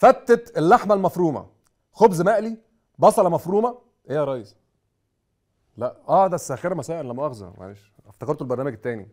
فتت اللحمه المفرومه خبز مقلي بصله مفرومه ايه يا ريس لا اه ده الساخره مساء لا مؤاخذه معلش افتكرت البرنامج التاني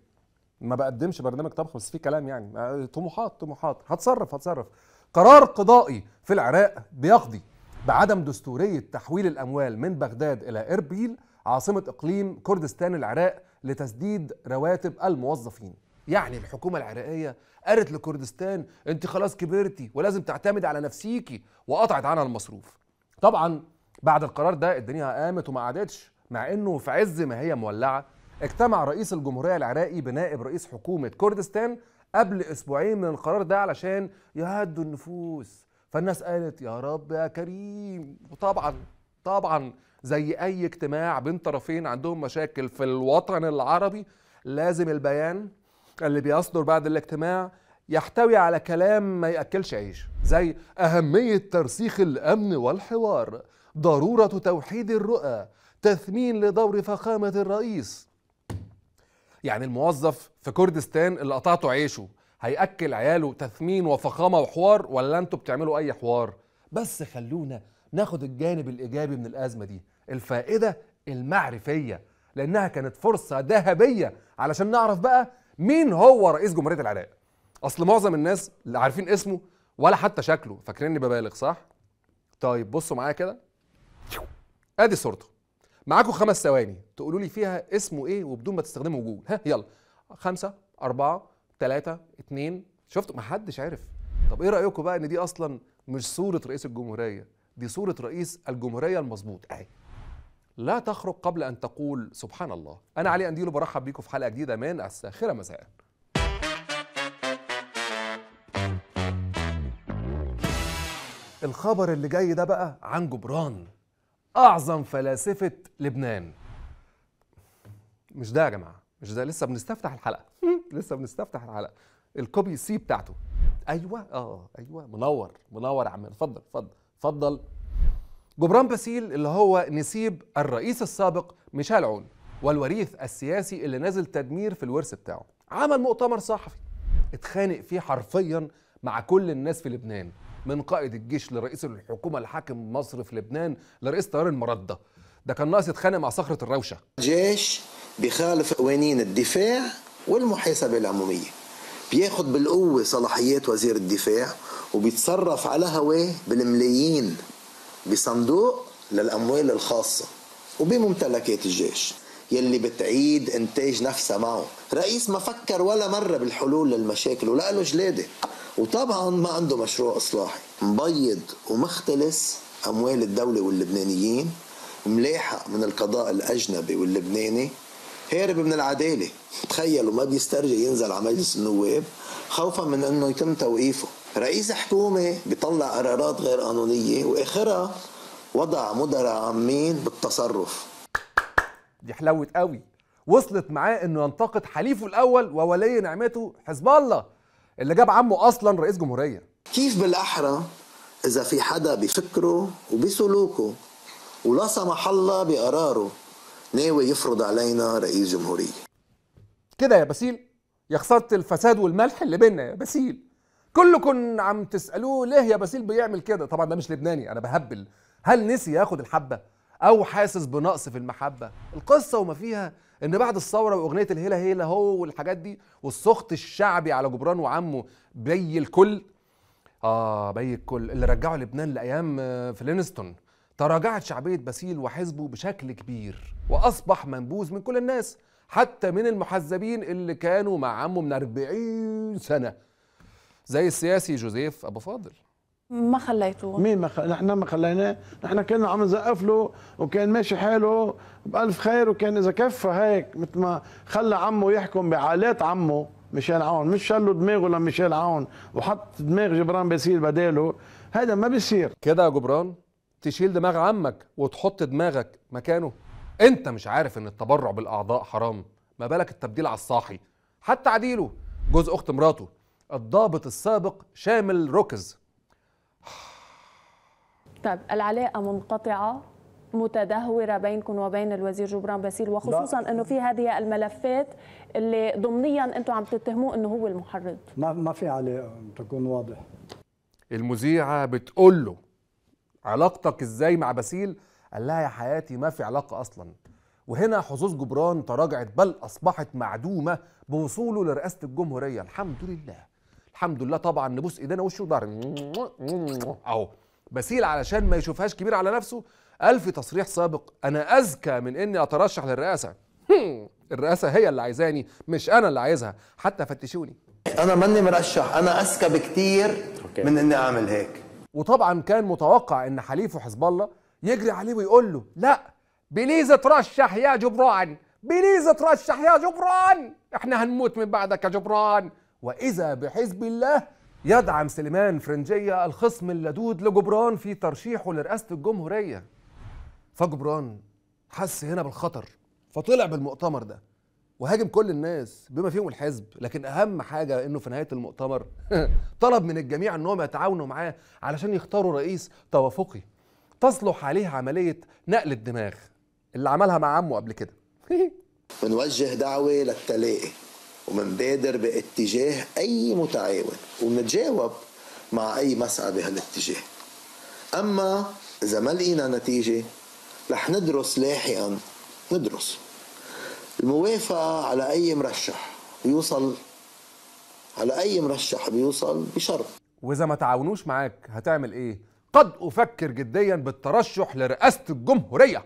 ما بقدمش برنامج طبخ بس في كلام يعني آه، طموحات طموحات هتصرف هتصرف قرار قضائي في العراق بيقضي بعدم دستوريه تحويل الاموال من بغداد الى اربيل عاصمه اقليم كردستان العراق لتسديد رواتب الموظفين يعني الحكومة العراقية قالت لكردستان انت خلاص كبرتي ولازم تعتمد على نفسيكي وقطعت عنها المصروف طبعا بعد القرار ده الدنيا قامت وما قعدتش مع انه في عز ما هي مولعة اجتمع رئيس الجمهورية العراقي بنائب رئيس حكومة كردستان قبل اسبوعين من القرار ده علشان يهدوا النفوس فالناس قالت يا رب يا كريم وطبعا طبعا زي اي اجتماع بين طرفين عندهم مشاكل في الوطن العربي لازم البيان اللي بيصدر بعد الاجتماع يحتوي على كلام ما يأكلش عيش زي أهمية ترسيخ الأمن والحوار ضرورة توحيد الرؤى تثمين لدور فخامة الرئيس يعني الموظف في كردستان اللي قطعته عيشه هيأكل عياله تثمين وفخامة وحوار ولا انتوا بتعملوا أي حوار بس خلونا ناخد الجانب الإيجابي من الأزمة دي الفائدة المعرفية لأنها كانت فرصة ذهبية علشان نعرف بقى مين هو رئيس جمهوريه العراق اصل معظم الناس اللي عارفين اسمه ولا حتى شكله فاكرين اني ببالغ صح طيب بصوا معايا كده ادي صورته معاكم خمس ثواني تقولوا لي فيها اسمه ايه وبدون ما تستخدموا جوجل ها يلا خمسة أربعة ثلاثة اتنين شفتوا ما حدش عارف طب ايه رأيكم بقى ان دي اصلا مش صورة رئيس الجمهورية دي صورة رئيس الجمهورية المظبوط اهي لا تخرج قبل أن تقول سبحان الله أنا علي أنديلو برحب بيكم في حلقة جديدة من الساخرة مساءً الخبر اللي جاي ده بقى عن جبران اعظم فلاسفه لبنان مش ده يا جماعه مش ده لسه بنستفتح الحلقه لسه بنستفتح الحلقه الكوبي سي بتاعته ايوه اه, آه، ايوه منور منور يا عم اتفضل اتفضل اتفضل جبران باسيل اللي هو نسيب الرئيس السابق ميشيل عون والوريث السياسي اللي نازل تدمير في الورث بتاعه عمل مؤتمر صحفي اتخانق فيه حرفيا مع كل الناس في لبنان من قائد الجيش لرئيس الحكومه الحاكم مصر في لبنان لرئيس طيران المرده ده كان ناقص يتخانق مع صخره الروشه جيش بيخالف قوانين الدفاع والمحاسبه العموميه بياخد بالقوه صلاحيات وزير الدفاع وبيتصرف على هواه بالملايين بصندوق للأموال الخاصة وبممتلكات الجيش يلي بتعيد انتاج نفسها معه رئيس ما فكر ولا مرة بالحلول للمشاكل ولا له جلادة وطبعا ما عنده مشروع إصلاحي مبيض ومختلس أموال الدولة واللبنانيين ملاحق من القضاء الأجنبي واللبناني هارب من العدالة تخيلوا ما بيسترجي ينزل على مجلس النواب خوفا من أنه يتم توقيفه رئيس حكومة بيطلع قرارات غير قانونية وآخرها وضع مدراء عامين بالتصرف دي حلوة قوي وصلت معاه انه ينتقد حليفه الاول وولي نعمته حزب الله اللي جاب عمه اصلا رئيس جمهوريه كيف بالاحرى اذا في حدا بفكره وبسلوكه ولا سمح الله بقراره ناوي يفرض علينا رئيس جمهوريه كده يا باسيل يا خساره الفساد والملح اللي بينا يا باسيل كلكم عم تسالوه ليه يا باسيل بيعمل كده طبعا ده مش لبناني انا بهبل هل نسي ياخد الحبه او حاسس بنقص في المحبه القصه وما فيها ان بعد الثوره واغنيه الهيلة هيلا هو والحاجات دي والسخط الشعبي على جبران وعمه بي الكل اه بي الكل اللي رجعوا لبنان لايام آه، فلينستون تراجعت شعبيه باسيل وحزبه بشكل كبير واصبح منبوذ من كل الناس حتى من المحزبين اللي كانوا مع عمه من 40 سنه زي السياسي جوزيف ابو فاضل ما خليتوه مين ما خ... نحن ما خليناه نحن كنا عم نزقف له وكان ماشي حاله بألف خير وكان إذا كفى هيك مثل ما خلى عمه يحكم بعالات عمه ميشيل عون مش شلوا دماغه لميشيل عون وحط دماغ جبران باسيل بداله هذا ما بيصير كده يا جبران تشيل دماغ عمك وتحط دماغك مكانه انت مش عارف ان التبرع بالاعضاء حرام ما بالك التبديل على الصاحي حتى عديله جوز اخت مراته الضابط السابق شامل ركز طيب العلاقة منقطعة متدهورة بينكم وبين الوزير جبران باسيل وخصوصا لا. انه في هذه الملفات اللي ضمنيا انتم عم تتهموه انه هو المحرض ما ما في علاقة تكون واضح المذيعة بتقول له علاقتك ازاي مع باسيل قال لها يا حياتي ما في علاقة اصلا وهنا حظوظ جبران تراجعت بل اصبحت معدومة بوصوله لرئاسة الجمهورية الحمد لله الحمد لله طبعا نبوس ايدينا وشه وضهر اهو بسيل علشان ما يشوفهاش كبير على نفسه قال في تصريح سابق أنا أذكى من إني أترشح للرئاسة الرئاسة هي اللي عايزاني مش أنا اللي عايزها حتى فتشوني أنا ماني مرشح أنا أذكى بكتير من إني أعمل هيك وطبعا كان متوقع إن حليفه حزب الله يجري عليه ويقول له لا بليز اترشح يا جبران بليز اترشح يا جبران احنا هنموت من بعدك يا جبران وإذا بحزب الله يدعم سليمان فرنجية الخصم اللدود لجبران في ترشيحه لرئاسة الجمهورية فجبران حس هنا بالخطر فطلع بالمؤتمر ده وهاجم كل الناس بما فيهم الحزب لكن اهم حاجه انه في نهايه المؤتمر طلب من الجميع انهم يتعاونوا معاه علشان يختاروا رئيس توافقي تصلح عليه عمليه نقل الدماغ اللي عملها مع عمه قبل كده بنوجه دعوه للتلاقي ومنبادر باتجاه أي متعاون ومنتجاوب مع أي مسألة بهالاتجاه أما إذا ما لقينا نتيجة رح ندرس لاحقا ندرس الموافقة على أي مرشح بيوصل على أي مرشح بيوصل بشرط وإذا ما تعاونوش معاك هتعمل إيه؟ قد أفكر جديا بالترشح لرئاسة الجمهورية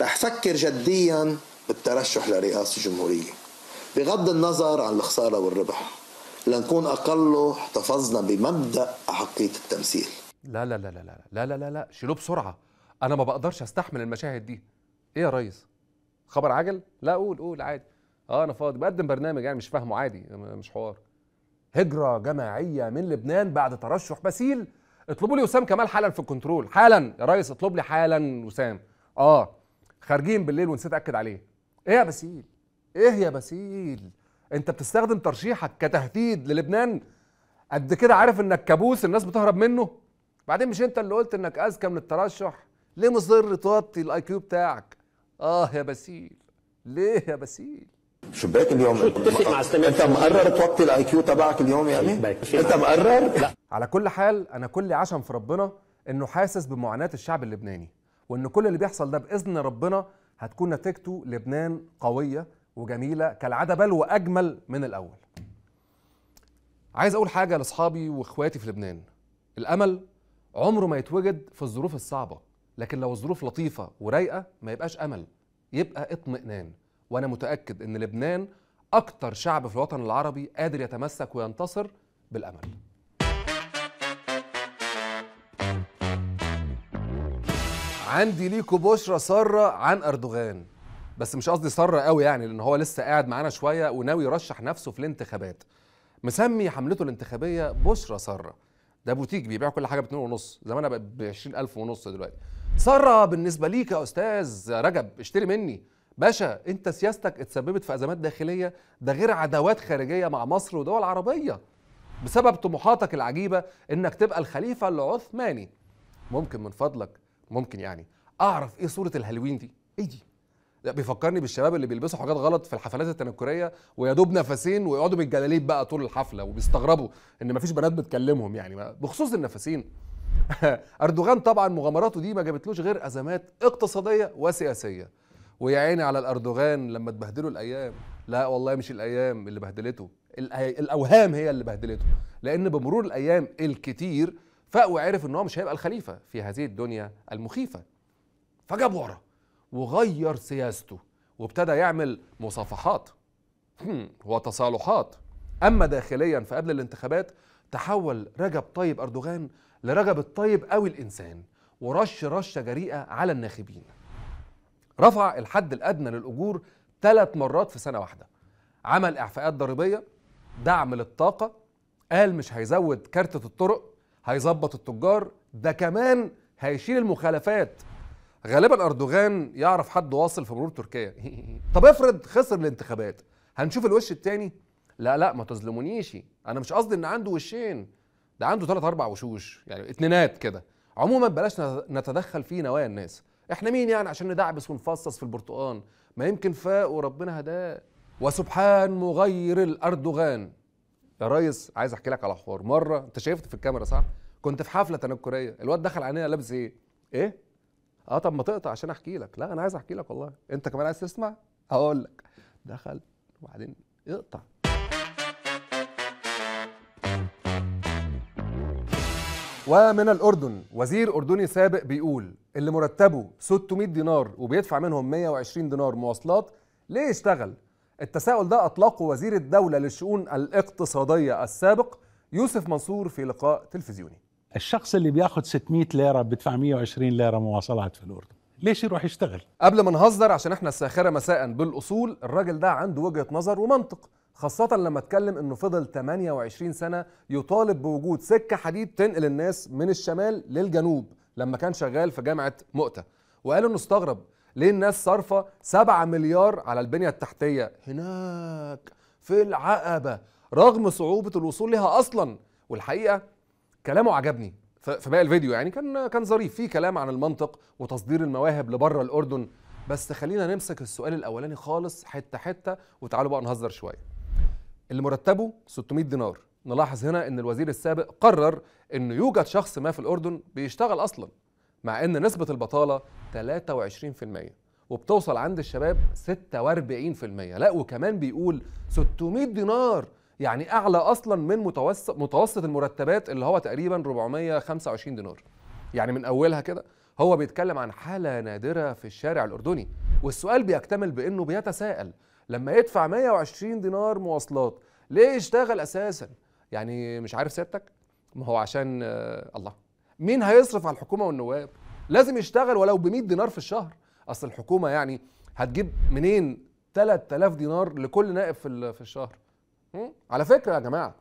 رح فكر جديا بالترشح لرئاسة الجمهورية بغض النظر عن الخسارة والربح لنكون أقله احتفظنا بمبدأ أحقية التمثيل لا لا لا لا لا لا لا لا شيلوه بسرعة أنا ما بقدرش أستحمل المشاهد دي إيه يا ريس خبر عجل لا قول قول عادي اه انا فاضي بقدم برنامج يعني مش فاهمه عادي مش حوار هجرة جماعية من لبنان بعد ترشح بسيل اطلبوا لي وسام كمال حالا في الكنترول حالا يا ريس اطلب لي حالا وسام اه خارجين بالليل ونسيت اكد عليه ايه يا بسيل ايه يا بسيل انت بتستخدم ترشيحك كتهديد للبنان قد كده عارف انك كابوس الناس بتهرب منه بعدين مش انت اللي قلت انك اذكى من الترشح ليه مصر توطي الاي كيو بتاعك اه يا بسيل ليه يا بسيل شباك اليوم مع انت مقرر توطي الاي كيو تبعك اليوم يعني انت مقرر لا على كل حال انا كل عشم في ربنا انه حاسس بمعاناه الشعب اللبناني وان كل اللي بيحصل ده باذن ربنا هتكون نتيجته لبنان قويه وجميله كالعاده بل واجمل من الاول عايز اقول حاجه لاصحابي واخواتي في لبنان الامل عمره ما يتوجد في الظروف الصعبه لكن لو الظروف لطيفه ورايقه ما يبقاش امل يبقى اطمئنان وانا متاكد ان لبنان اكتر شعب في الوطن العربي قادر يتمسك وينتصر بالامل عندي ليكو بشرى ساره عن اردوغان بس مش قصدي صر قوي يعني لان هو لسه قاعد معانا شويه وناوي يرشح نفسه في الانتخابات مسمي حملته الانتخابيه بشرى ساره ده بوتيك بيبيع كل حاجه ب ونص زمان بقت ب 20000 ونص دلوقتي ساره بالنسبه ليك يا استاذ رجب اشتري مني باشا انت سياستك اتسببت في ازمات داخليه ده غير عداوات خارجيه مع مصر ودول عربيه بسبب طموحاتك العجيبه انك تبقى الخليفه العثماني ممكن من فضلك ممكن يعني اعرف ايه صوره الهالوين دي ايه دي لا بيفكرني بالشباب اللي بيلبسوا حاجات غلط في الحفلات التنكريه ويا دوب نفسين ويقعدوا بالجلاليب بقى طول الحفله وبيستغربوا ان مفيش بنات بتكلمهم يعني بخصوص النفسين اردوغان طبعا مغامراته دي ما جابتلوش غير ازمات اقتصاديه وسياسيه ويا عيني على الاردوغان لما تبهدله الايام لا والله مش الايام اللي بهدلته الاوهام هي اللي بهدلته لان بمرور الايام الكتير فاق عرف ان هو مش هيبقى الخليفه في هذه الدنيا المخيفه فجاب ورا وغير سياسته وابتدى يعمل مصافحات وتصالحات أما داخليا فقبل الانتخابات تحول رجب طيب أردوغان لرجب الطيب قوي الإنسان ورش رشة جريئة على الناخبين رفع الحد الأدنى للأجور ثلاث مرات في سنة واحدة عمل إعفاءات ضريبية دعم للطاقة قال مش هيزود كارتة الطرق هيظبط التجار ده كمان هيشيل المخالفات غالبا اردوغان يعرف حد واصل في مرور تركيا طب افرض خسر الانتخابات هنشوف الوش التاني لا لا ما تظلمونيش انا مش قصدي ان عنده وشين ده عنده ثلاث اربع وشوش يعني اتنينات كده عموما بلاش نتدخل في نوايا الناس احنا مين يعني عشان ندعبس ونفصص في البرتقال ما يمكن فاق وربنا هداه وسبحان مغير الاردوغان يا ريس عايز احكي لك على حوار مره انت شايفت في الكاميرا صح كنت في حفله تنكريه الواد دخل علينا لابس ايه ايه اه طب ما تقطع عشان احكي لك لا انا عايز احكي لك والله انت كمان عايز تسمع هقول لك دخل وبعدين اقطع ومن الأردن وزير أردني سابق بيقول اللي مرتبه 600 دينار وبيدفع منهم 120 دينار مواصلات ليه يشتغل؟ التساؤل ده أطلقه وزير الدولة للشؤون الاقتصادية السابق يوسف منصور في لقاء تلفزيوني الشخص اللي بياخد 600 ليره بدفع 120 ليره مواصلات في الاردن ليش يروح يشتغل قبل ما نهزر عشان احنا الساخره مساء بالاصول الراجل ده عنده وجهه نظر ومنطق خاصة لما اتكلم انه فضل 28 سنة يطالب بوجود سكة حديد تنقل الناس من الشمال للجنوب لما كان شغال في جامعة مؤتة وقال انه استغرب ليه الناس صارفة 7 مليار على البنية التحتية هناك في العقبة رغم صعوبة الوصول لها أصلا والحقيقة كلامه عجبني في باقي الفيديو يعني كان كان ظريف فيه كلام عن المنطق وتصدير المواهب لبره الاردن بس خلينا نمسك السؤال الاولاني خالص حته حته وتعالوا بقى نهزر شويه اللي مرتبه 600 دينار نلاحظ هنا ان الوزير السابق قرر انه يوجد شخص ما في الاردن بيشتغل اصلا مع ان نسبه البطاله 23% وبتوصل عند الشباب 46% لا وكمان بيقول 600 دينار يعني اعلى اصلا من متوسط متوسط المرتبات اللي هو تقريبا 425 دينار يعني من اولها كده هو بيتكلم عن حاله نادره في الشارع الاردني والسؤال بيكتمل بانه بيتساءل لما يدفع 120 دينار مواصلات ليه يشتغل اساسا يعني مش عارف سيادتك ما هو عشان آه الله مين هيصرف على الحكومه والنواب لازم يشتغل ولو ب 100 دينار في الشهر اصل الحكومه يعني هتجيب منين 3000 دينار لكل نائب في في الشهر على فكره يا جماعه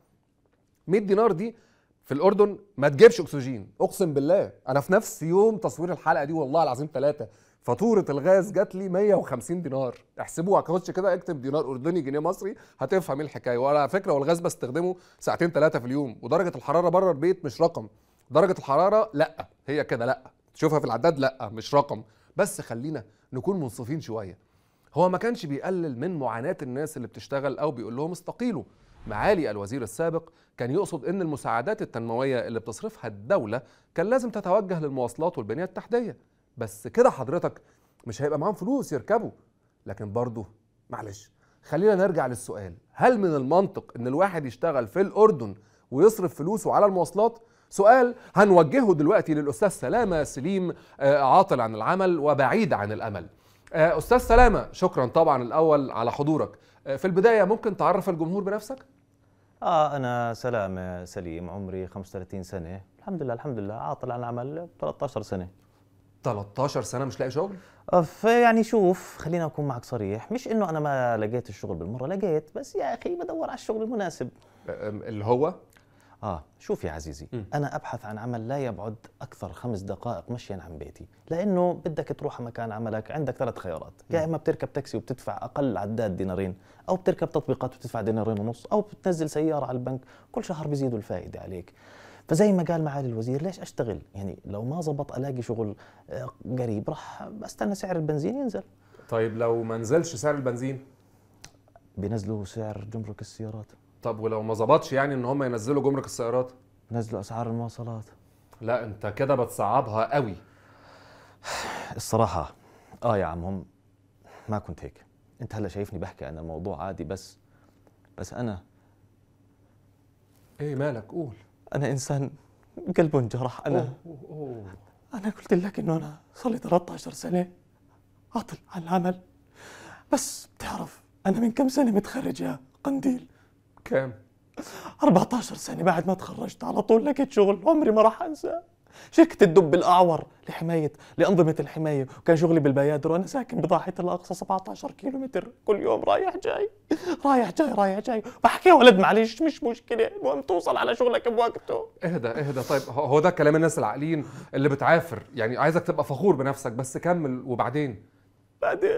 100 دينار دي في الاردن ما تجيبش اكسجين اقسم بالله انا في نفس يوم تصوير الحلقه دي والله العظيم ثلاثه فاتوره الغاز جات لي 150 دينار احسبوها كوتش كده اكتب دينار اردني جنيه مصري هتفهم ايه الحكايه وعلى فكره والغاز بستخدمه ساعتين ثلاثه في اليوم ودرجه الحراره بره البيت مش رقم درجه الحراره لا هي كده لا تشوفها في العداد لا مش رقم بس خلينا نكون منصفين شويه هو ما كانش بيقلل من معاناة الناس اللي بتشتغل أو بيقول لهم استقيلوا معالي الوزير السابق كان يقصد ان المساعدات التنمويه اللي بتصرفها الدوله كان لازم تتوجه للمواصلات والبنيه التحتيه بس كده حضرتك مش هيبقى معاهم فلوس يركبوا لكن برضه معلش خلينا نرجع للسؤال هل من المنطق ان الواحد يشتغل في الاردن ويصرف فلوسه على المواصلات سؤال هنوجهه دلوقتي للاستاذ سلامه سليم آه، عاطل عن العمل وبعيد عن الامل آه، استاذ سلامه شكرا طبعا الاول على حضورك آه، في البدايه ممكن تعرف الجمهور بنفسك اه انا سلامه سليم عمري 35 سنه الحمد لله الحمد لله عاطل عن العمل 13 سنه 13 سنه مش لاقي شغل آه، يعني شوف خلينا اكون معك صريح مش انه انا ما لقيت الشغل بالمره لقيت بس يا اخي بدور على الشغل المناسب اللي هو آه شوف يا عزيزي م. أنا أبحث عن عمل لا يبعد أكثر خمس دقائق مشيا عن بيتي لأنه بدك تروح مكان عملك عندك ثلاث خيارات يا إما بتركب تاكسي وبتدفع أقل عداد دينارين أو بتركب تطبيقات وبتدفع دينارين ونص أو بتنزل سيارة على البنك كل شهر بيزيدوا الفائدة عليك فزي ما قال معالي الوزير ليش اشتغل يعني لو ما زبط الاقي شغل آه، قريب راح استنى سعر البنزين ينزل طيب لو ما نزلش سعر البنزين بينزلوا سعر جمرك السيارات طب ولو ما ظبطش يعني ان هم ينزلوا جمرك السيارات نزلوا اسعار المواصلات لا انت كده بتصعبها قوي الصراحه اه يا عم هم ما كنت هيك انت هلا شايفني بحكي عن الموضوع عادي بس بس انا ايه مالك قول انا انسان قلبه انجرح انا أوه أوه انا قلت لك انه انا صار لي 13 سنه عطل على العمل بس بتعرف انا من كم سنه متخرج يا قنديل كام؟ 14 سنة بعد ما تخرجت على طول لقيت شغل عمري ما راح انساه شركة الدب الأعور لحماية لأنظمة الحماية وكان شغلي بالبيادر وأنا ساكن بضاحية الأقصى 17 كيلو متر كل يوم رايح جاي رايح جاي رايح جاي بحكي يا ولد معلش مش مشكلة المهم توصل على شغلك بوقته اهدى اهدى طيب هو ده كلام الناس العاقلين اللي بتعافر يعني عايزك تبقى فخور بنفسك بس كمل وبعدين بعدين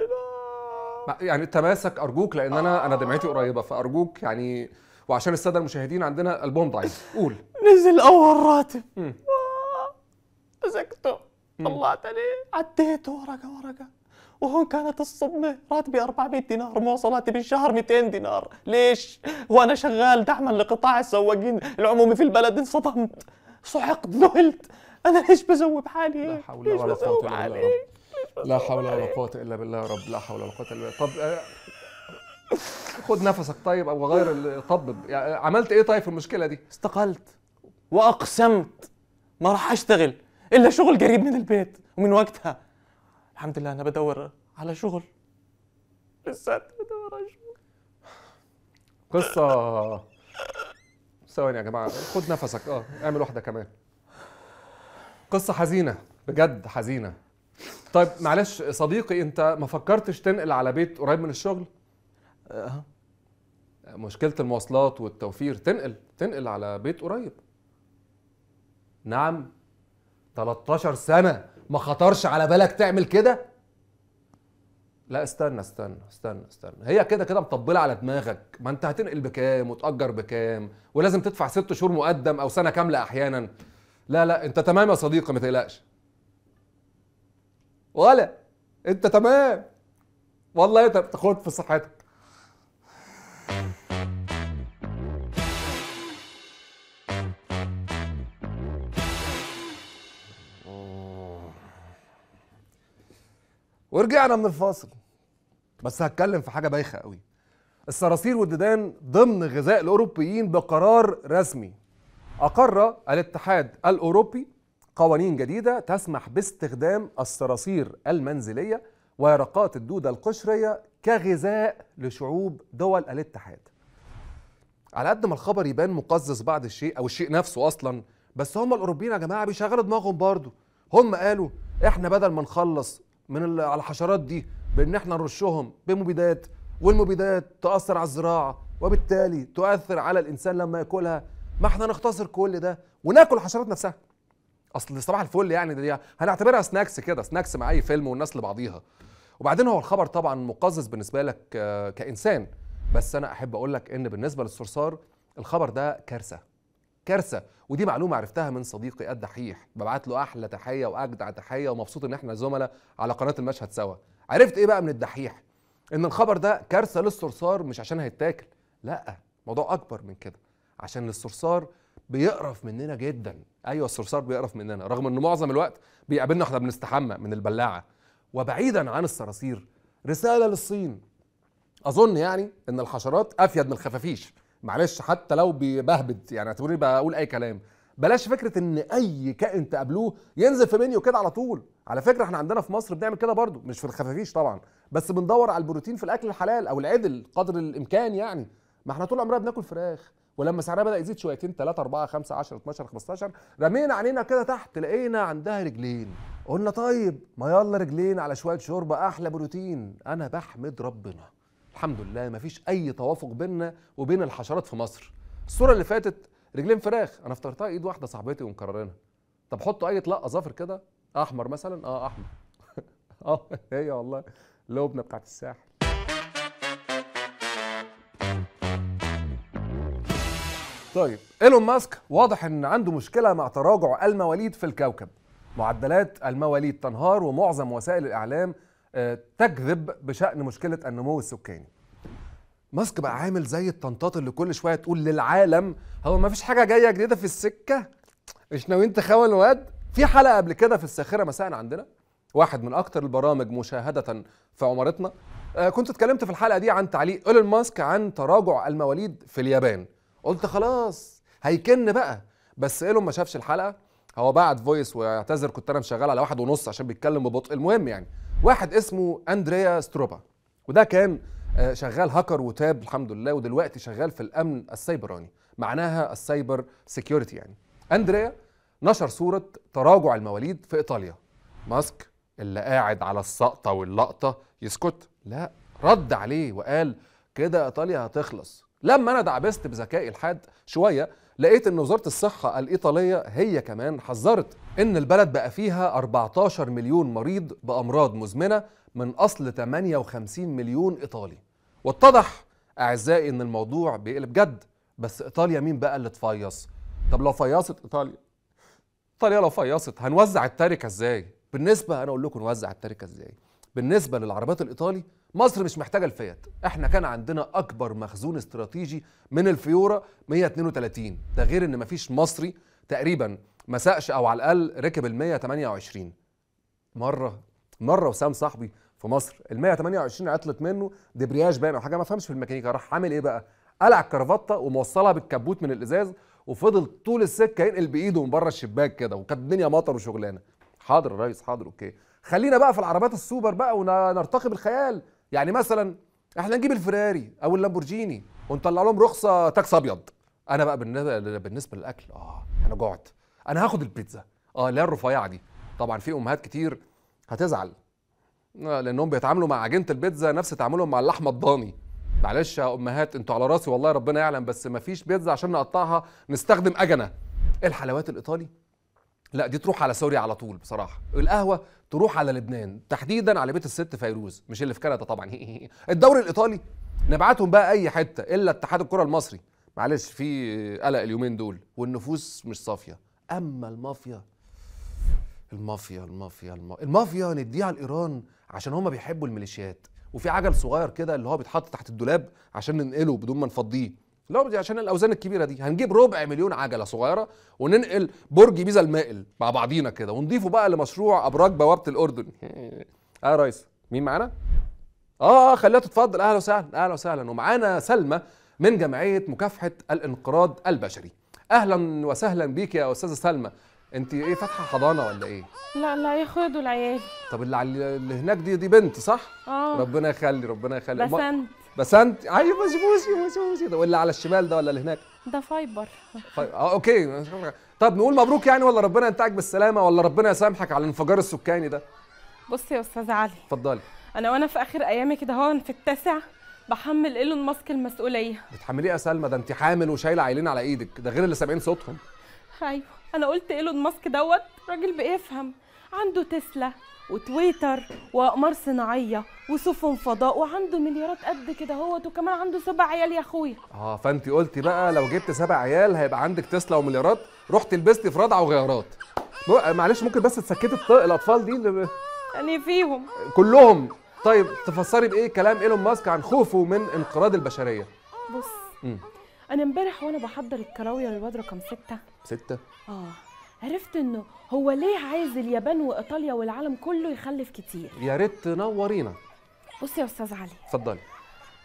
يعني تماسك ارجوك لان انا انا دمعتي قريبه فارجوك يعني وعشان الساده المشاهدين عندنا البوم ضعيف قول نزل اول راتب آه، مسكته طلعت عليه عديته ورقه ورقه وهون كانت الصدمة راتبي 400 دينار مواصلاتي بالشهر 200 دينار ليش؟ وأنا شغال دعما لقطاع السواقين العمومي في البلد انصدمت صحقت ذهلت أنا ليش بسوي بحالي لا حول ولا قوة إلا بالله لا حول ولا قوه الا بالله يا رب لا حول ولا قوه الا بالله طب آه، خد نفسك طيب او غير طب يعني عملت ايه طيب في المشكله دي استقلت واقسمت ما راح اشتغل الا شغل قريب من البيت ومن وقتها الحمد لله انا بدور على شغل لساتني بدور على شغل قصه ثواني يا جماعه خد نفسك اه اعمل واحده كمان قصه حزينه بجد حزينه طيب معلش صديقي انت ما فكرتش تنقل على بيت قريب من الشغل؟ اه مشكلة المواصلات والتوفير تنقل تنقل على بيت قريب نعم 13 سنة ما خطرش على بالك تعمل كده؟ لا استنى استنى استنى استنى هي كده كده مطبله على دماغك ما انت هتنقل بكام وتاجر بكام ولازم تدفع ست شهور مقدم او سنه كامله احيانا لا لا انت تمام يا صديقي ما تقلقش ولا انت تمام والله تاخد في صحتك ورجعنا من الفاصل بس هتكلم في حاجه بايخه قوي الصراصير والديدان ضمن غذاء الاوروبيين بقرار رسمي اقر الاتحاد الاوروبي قوانين جديدة تسمح باستخدام الصراصير المنزلية ويرقات الدودة القشرية كغذاء لشعوب دول الاتحاد على قد ما الخبر يبان مقزز بعض الشيء أو الشيء نفسه أصلا بس هم الأوروبيين يا جماعة بيشغلوا دماغهم برضه هم قالوا احنا بدل ما نخلص من على الحشرات دي بان احنا نرشهم بمبيدات والمبيدات تأثر على الزراعة وبالتالي تؤثر على الإنسان لما ياكلها ما احنا نختصر كل ده وناكل الحشرات نفسها اصل صباح الفل يعني دي هنعتبرها سناكس كده سناكس مع اي فيلم والناس لبعضيها وبعدين هو الخبر طبعا مقزز بالنسبه لك آه، كانسان بس انا احب اقول لك ان بالنسبه للصرصار الخبر ده كارثه كارثه ودي معلومه عرفتها من صديقي الدحيح ببعت له احلى تحيه واجدع تحيه ومبسوط ان احنا زملاء على قناه المشهد سوا عرفت ايه بقى من الدحيح ان الخبر ده كارثه للصرصار مش عشان هيتاكل لا موضوع اكبر من كده عشان الصرصار بيقرف مننا جدا ايوه الصرصار بيقرف مننا رغم انه معظم الوقت بيقابلنا احنا بنستحمى من البلاعه وبعيدا عن الصراصير رساله للصين اظن يعني ان الحشرات افيد من الخفافيش معلش حتى لو ببهبد يعني اعتبروني بقول اي كلام بلاش فكره ان اي كائن تقابلوه ينزل في منيو كده على طول على فكره احنا عندنا في مصر بنعمل كده برضو مش في الخفافيش طبعا بس بندور على البروتين في الاكل الحلال او العدل قدر الامكان يعني ما احنا طول عمرنا بناكل فراخ ولما سعرها بدا يزيد شويتين 3 4 5 10 12 15 رمينا عينينا كده تحت لقينا عندها رجلين قلنا طيب ما يلا رجلين على شويه شوربه احلى بروتين انا بحمد ربنا الحمد لله مفيش اي توافق بيننا وبين الحشرات في مصر الصوره اللي فاتت رجلين فراخ انا افترضتها ايد واحده صاحبتي ومكررينها طب حطوا اي طلاق اظافر كده احمر مثلا اه احمر اه هي والله لبنه بتاعت الساحل طيب ايلون ماسك واضح ان عنده مشكله مع تراجع المواليد في الكوكب معدلات المواليد تنهار ومعظم وسائل الاعلام آه، تكذب بشان مشكله النمو السكاني ماسك بقى عامل زي الطنطات اللي كل شويه تقول للعالم هو ما فيش حاجه جايه جديده في السكه مش ناويين تخاوي الواد في حلقه قبل كده في الساخره مساء عندنا واحد من اكتر البرامج مشاهده في عمارتنا آه، كنت اتكلمت في الحلقه دي عن تعليق ايلون ماسك عن تراجع المواليد في اليابان قلت خلاص هيكن بقى بس ايلون ما شافش الحلقه هو بعت فويس ويعتذر كنت انا مشغل على واحد ونص عشان بيتكلم ببطء المهم يعني واحد اسمه اندريا ستروبا وده كان آه، شغال هاكر وتاب الحمد لله ودلوقتي شغال في الامن السيبراني معناها السايبر سيكيورتي يعني اندريا نشر صوره تراجع المواليد في ايطاليا ماسك اللي قاعد على السقطه واللقطه يسكت لا رد عليه وقال كده ايطاليا هتخلص لما انا دعبست بذكائي الحاد شويه لقيت ان وزاره الصحه الايطاليه هي كمان حذرت ان البلد بقى فيها 14 مليون مريض بامراض مزمنه من اصل 58 مليون ايطالي واتضح اعزائي ان الموضوع بيقلب جد بس ايطاليا مين بقى اللي تفيص طب لو فيصت ايطاليا ايطاليا لو فيصت هنوزع التركه ازاي بالنسبه انا اقول لكم نوزع التركه ازاي بالنسبه للعربات الايطالي مصر مش محتاجه الفيات احنا كان عندنا اكبر مخزون استراتيجي من الفيوره 132 ده غير ان مفيش مصري تقريبا ما سقش او على الاقل ركب ال 128 مره مره وسام صاحبي في مصر ال 128 عطلت منه دبرياج باين او حاجه ما فهمش في الميكانيكا راح عامل ايه بقى قلع الكرافته وموصلها بالكبوت من الازاز وفضل طول السكه ينقل بايده من بره الشباك كده وكانت الدنيا مطر وشغلانه حاضر يا ريس حاضر اوكي خلينا بقى في العربيات السوبر بقى ونرتقي بالخيال يعني مثلا احنا نجيب الفراري او اللامبورجيني ونطلع لهم رخصه تاكس ابيض انا بقى بالنسبه للاكل اه انا جعت انا هاخد البيتزا اه لا الرفيعه دي طبعا في امهات كتير هتزعل آه، لانهم بيتعاملوا مع عجينه البيتزا نفس تعاملهم مع اللحمه الضاني معلش يا امهات انتوا على راسي والله ربنا يعلم بس مفيش بيتزا عشان نقطعها نستخدم اجنه إيه الحلوات الايطالي لا دي تروح على سوريا على طول بصراحه القهوه تروح على لبنان تحديدا على بيت الست فيروز مش اللي في كندا طبعا الدوري الايطالي نبعتهم بقى اي حته الا اتحاد الكره المصري معلش في قلق اليومين دول والنفوس مش صافيه اما المافيا المافيا المافيا المافيا, المافيا نديها لايران عشان هما بيحبوا الميليشيات وفي عجل صغير كده اللي هو بيتحط تحت الدولاب عشان ننقله بدون ما نفضيه لو دي عشان الاوزان الكبيره دي هنجيب ربع مليون عجله صغيره وننقل برج بيزا المائل مع بعضينا كده ونضيفه بقى لمشروع ابراج بوابه الاردن اه يا ريس مين معانا آه،, اه خليها تتفضل اهلا وسهلا اهلا وسهلا ومعانا سلمى من جمعيه مكافحه الانقراض البشري اهلا وسهلا بيك يا استاذه سلمى انت ايه فاتحه حضانه ولا ايه لا لا ياخدوا العيال طب اللي على اللي هناك دي دي بنت صح اه ربنا يخلي ربنا يخلي بسنت بس انت عايز أيوة، بسبوسي بسبوسي واللي على الشمال ده ولا اللي هناك ده فايبر فايبر اه اوكي طب نقول مبروك يعني ولا ربنا ينتعك بالسلامه ولا ربنا يسامحك على الانفجار السكاني ده بصي يا استاذ علي اتفضلي انا وانا في اخر ايامي كده اهو في التاسع بحمل ايلون ماسك المسؤوليه بتحمليه يا سلمى ده انت حامل وشايله عيلين على ايدك ده غير اللي سامعين صوتهم ايوه انا قلت ايلون ماسك دوت راجل بيفهم عنده تسلا وتويتر واقمار صناعيه وسفن فضاء وعنده مليارات قد كده اهوت وكمان عنده سبع عيال يا اخويا اه فانت قلتي بقى لو جبت سبع عيال هيبقى عندك تسلا ومليارات رحت لبستي في رضعه وغيارات معلش ممكن بس تسكتي الاطفال دي اللي يعني فيهم كلهم طيب تفسري بايه كلام ايلون ماسك عن خوفه من انقراض البشريه بص م. انا امبارح وانا بحضر الكراويه للواد رقم ستة ستة اه عرفت انه هو ليه عايز اليابان وايطاليا والعالم كله يخلف كتير يا ريت تنورينا بص يا استاذ علي اتفضلي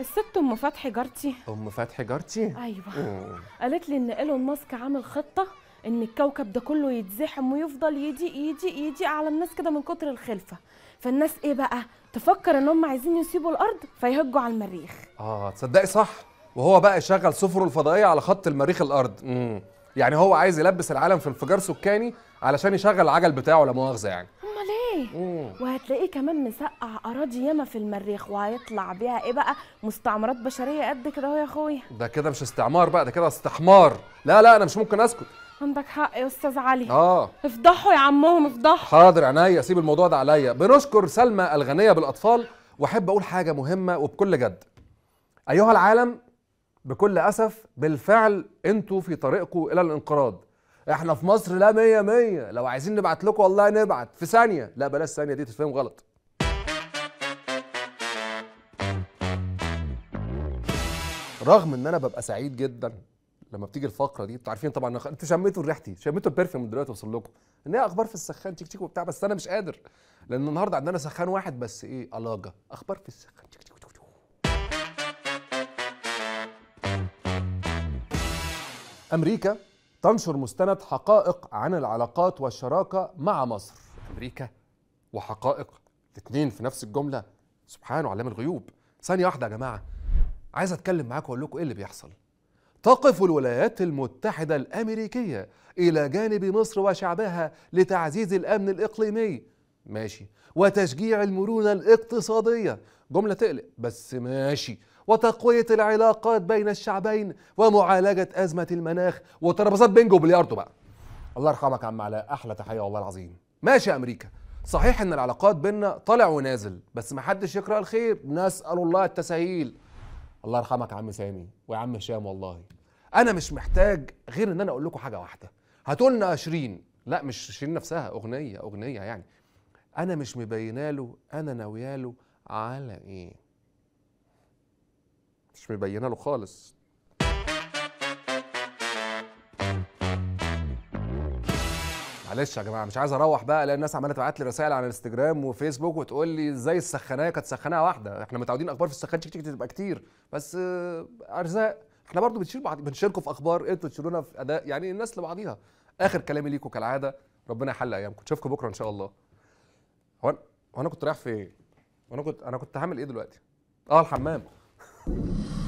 الست ام فتحي جارتي ام فتحي جارتي ايوه قالت لي ان ايلون ماسك عامل خطه ان الكوكب ده كله يتزحم ويفضل يضيق يضيق يضيق على الناس كده من كتر الخلفه فالناس ايه بقى تفكر ان هم عايزين يسيبوا الارض فيهجوا على المريخ اه تصدقي صح وهو بقى يشغل سفره الفضائيه على خط المريخ الارض امم يعني هو عايز يلبس العالم في انفجار سكاني علشان يشغل العجل بتاعه لا مؤاخذه يعني امال ايه وهتلاقيه كمان مسقع اراضي ياما في المريخ وهيطلع بيها ايه بقى مستعمرات بشريه قد كده اهو يا اخويا ده كده مش استعمار بقى ده كده استحمار لا لا انا مش ممكن اسكت عندك حق يا استاذ علي اه افضحوا يا عمهم افضحوا حاضر عينيا سيب الموضوع ده عليا بنشكر سلمى الغنيه بالاطفال واحب اقول حاجه مهمه وبكل جد ايها العالم بكل اسف بالفعل انتوا في طريقكم الى الانقراض احنا في مصر لا مية مية لو عايزين نبعت لكم والله نبعت في ثانية لا بلاش ثانية دي تتفهم غلط رغم ان انا ببقى سعيد جدا لما بتيجي الفقره دي انتوا عارفين طبعا انتوا شميتوا ريحتي شميتوا البرفيوم دلوقتي وصل لكم ان هي اخبار في السخان تشيك تشيك وبتاع بس انا مش قادر لان النهارده عندنا سخان واحد بس ايه الاجه اخبار في السخان تشيك تشيك أمريكا تنشر مستند حقائق عن العلاقات والشراكة مع مصر أمريكا وحقائق الاثنين في نفس الجملة سبحانه علام الغيوب ثانية واحدة يا جماعة عايز أتكلم معاكم وأقول لكم إيه اللي بيحصل تقف الولايات المتحدة الأمريكية إلى جانب مصر وشعبها لتعزيز الأمن الإقليمي ماشي وتشجيع المرونة الاقتصادية جملة تقلق بس ماشي وتقوية العلاقات بين الشعبين ومعالجة أزمة المناخ وترابيزات بينجو بلياردو بقى الله يرحمك يا عم علاء أحلى تحية والله العظيم ماشي يا أمريكا صحيح إن العلاقات بينا طالع ونازل بس ما حدش يقرأ الخير نسأل الله التسهيل الله يرحمك يا عم سامي ويا عم هشام والله أنا مش محتاج غير إن أنا أقول لكم حاجة واحدة هتقولنا شيرين لا مش شيرين نفسها أغنية أغنية يعني أنا مش مبيناله أنا ناوياله على إيه مش مبينه له خالص معلش يا جماعه مش عايز اروح بقى لان الناس عماله تبعت لي رسائل على الانستجرام وفيسبوك وتقول لي ازاي السخانه كانت سخانه واحده احنا متعودين اخبار في السخان تشيك تبقى كتير بس ارزاق احنا برضو بنشيل بعض بنشاركوا في اخبار انتوا إيه تشيلونا في اداء يعني الناس لبعضيها اخر كلامي ليكم كالعاده ربنا يحل ايامكم اشوفكم بكره ان شاء الله هو انا كنت رايح فين وانا كنت انا كنت هعمل ايه دلوقتي اه الحمام you